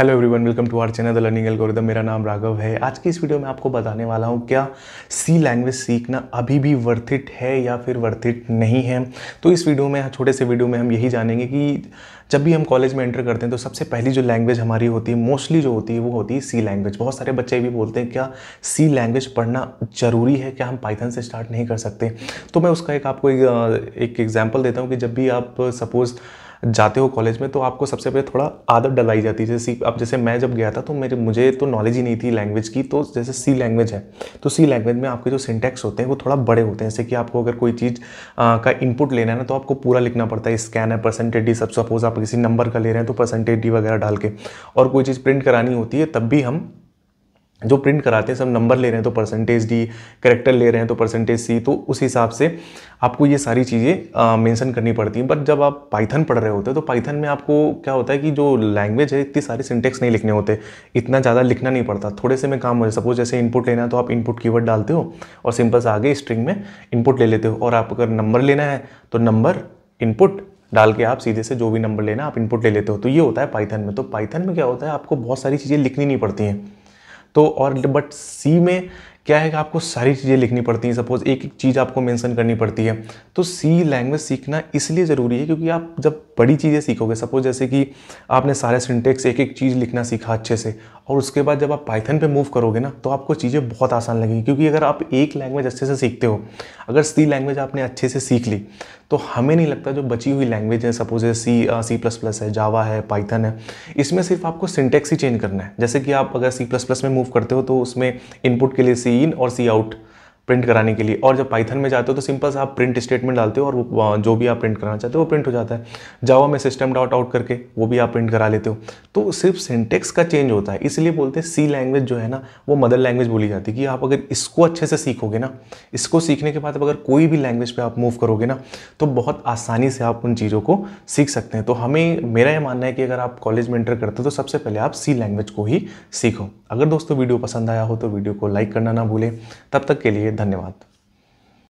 hello everyone welcome to our channel the learning algorithm मेरा नाम राघव है आज की इस वीडियो में आपको बताने वाला हूँ क्या सी लैंग्वेज सीखना अभी भी वर्थ इट है या फिर वर्थ इट नहीं है तो इस वीडियो में छोटे से वीडियो में हम यही जानेंगे कि जब भी हम कॉलेज में एंटर करते हैं तो सबसे पहली जो लैंग्वेज हमारी होती है मोस्टली जो होती है वो होती है सी लैंग्वेज बहुत सारे बच्चे भी बोलते हैं क्या सी लैंग्वेज पढ़ना ज़रूरी है क्या हम पाइथन से स्टार्ट नहीं कर सकते तो मैं उसका एक आपको एक एग्जाम्पल देता हूँ कि जब भी आप सपोज़ जाते हो कॉलेज में तो आपको सबसे पहले थोड़ा आदत डलाई जाती है जैसे अब जैसे मैं जब गया था तो मेरे मुझे तो नॉलेज ही नहीं थी लैंग्वेज की तो जैसे सी लैंग्वेज है तो सी लैंग्वेज में आपके जो सिंटेक्स होते हैं वो थोड़ा बड़े होते हैं जैसे कि आपको अगर कोई चीज़ का इनपुट लेना है ना तो आपको पूरा लिखना पड़ता है स्कैन है परसेंटेज डी सब सपोज आप किसी नंबर का ले रहे हैं तो परसेंटेज डी वगैरह डाल के और कोई चीज़ प्रिंट करानी होती है तब भी हम जो प्रिंट कराते हैं सब नंबर ले रहे हैं तो परसेंटेज डी करेक्टर ले रहे हैं तो परसेंटेज सी तो उस हिसाब से आपको ये सारी चीज़ें मेंशन करनी पड़ती हैं बट जब आप पाइथन पढ़ रहे होते हैं तो पाइथन में आपको क्या होता है कि जो लैंग्वेज है इतनी सारी सिंटेक्स नहीं लिखने होते इतना ज़्यादा लिखना नहीं पड़ता थोड़े से में काम हो जाए सपोज जैसे इनपुट लेना है तो आप इनपुट कीवर्ड डालते हो और सिंपल से आगे स्ट्रिंग में इनपुट ले लेते हो और आप अगर नंबर लेना है तो नंबर इनपुट डाल के आप सीधे से जो भी नंबर लेना आप इनपुट ले लेते हो तो ये होता है पाइथन में तो पाइथन में क्या होता है आपको बहुत सारी चीज़ें लिखनी नहीं पड़ती हैं तो और बट सी में क्या है कि आपको सारी चीज़ें लिखनी पड़ती हैं सपोज़ एक एक चीज़ आपको मेंशन करनी पड़ती है तो सी लैंग्वेज सीखना इसलिए ज़रूरी है क्योंकि आप जब बड़ी चीज़ें सीखोगे सपोज़ जैसे कि आपने सारे सिंटेक्स एक एक चीज़ लिखना सीखा अच्छे से और उसके बाद जब आप पाइथन पे मूव करोगे ना तो आपको चीज़ें बहुत आसान लगेंगी क्योंकि अगर आप एक लैंग्वेज अच्छे से सीखते हो अगर सी लैंग्वेज आपने अच्छे से सीख ली तो हमें नहीं लगता जो बची हुई लैंग्वेज है सपोज है सी सी प्लस प्लस है जावा है पाइथन है इसमें सिर्फ आपको सिंटेक्स ही चेंज करना है जैसे कि आप अगर सी प्लस प्लस में मूव करते हो तो उसमें इनपुट के लिए सी इन और सी आउट प्रिंट कराने के लिए और जब पाइथन में जाते हो तो सिंपल सा आप प्रिंट स्टेटमेंट डालते हो और जो भी आप प्रिंट कराना चाहते हो वो प्रिंट हो जाता है जावा में सिस्टम डॉट आउट करके वो भी आप प्रिंट करा लेते हो तो सिर्फ सिंटेक्स का चेंज होता है इसलिए बोलते हैं सी लैंग्वेज जो है ना वो मदर लैंग्वेज बोली जाती है कि आप अगर इसको अच्छे से सीखोगे ना इसको सीखने के बाद अगर कोई भी लैंग्वेज पर आप मूव करोगे ना तो बहुत आसानी से आप उन चीज़ों को सीख सकते हैं तो हमें मेरा यह मानना है कि अगर आप कॉलेज में इंटर करते हो तो सबसे पहले आप सी लैंग्वेज को ही सीखो अगर दोस्तों वीडियो पसंद आया हो तो वीडियो को लाइक करना ना भूलें तब तक के लिए धन्यवाद